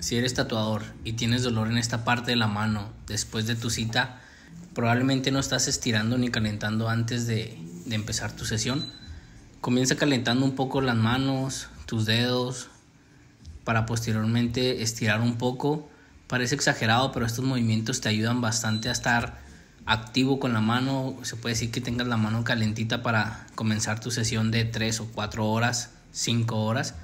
Si eres tatuador y tienes dolor en esta parte de la mano después de tu cita, probablemente no estás estirando ni calentando antes de, empezar tu sesión. Comienza calentando un poco las manos, tus dedos, para posteriormente estirar un poco. Parece exagerado, pero estos movimientos te ayudan bastante a estar activo con la mano. Se puede decir que tengas la mano calentita para comenzar tu sesión de 3 o 4 horas, 5 horas.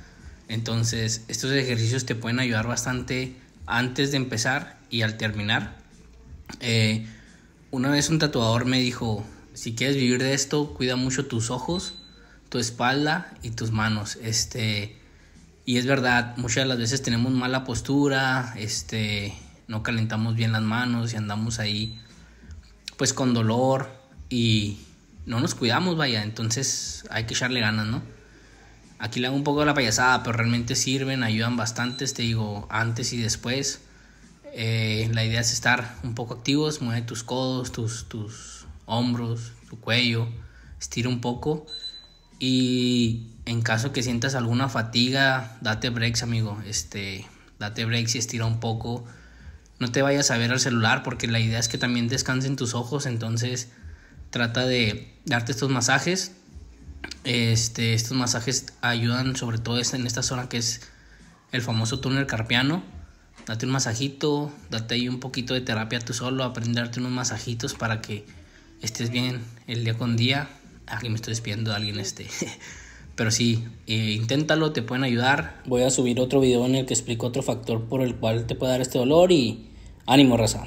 Entonces, estos ejercicios te pueden ayudar bastante antes de empezar y al terminar. Eh, una vez un tatuador me dijo, si quieres vivir de esto, cuida mucho tus ojos, tu espalda y tus manos. Este, y es verdad, muchas de las veces tenemos mala postura, este, no calentamos bien las manos y andamos ahí pues con dolor y no nos cuidamos, vaya, entonces hay que echarle ganas, ¿no? Aquí le hago un poco de la payasada, pero realmente sirven, ayudan bastante, te digo, antes y después. Eh, la idea es estar un poco activos, mueve tus codos, tus, tus hombros, tu cuello, estira un poco. Y en caso que sientas alguna fatiga, date breaks, amigo. Este, date breaks y estira un poco. No te vayas a ver al celular porque la idea es que también descansen tus ojos, entonces trata de darte estos masajes este, estos masajes ayudan sobre todo en esta zona que es el famoso túnel carpiano. Date un masajito, date ahí un poquito de terapia tú solo, aprenderte unos masajitos para que estés bien el día con día. Aquí me estoy despidiendo de alguien este. Pero sí, eh, inténtalo, te pueden ayudar. Voy a subir otro video en el que explico otro factor por el cual te puede dar este dolor y ánimo, raza.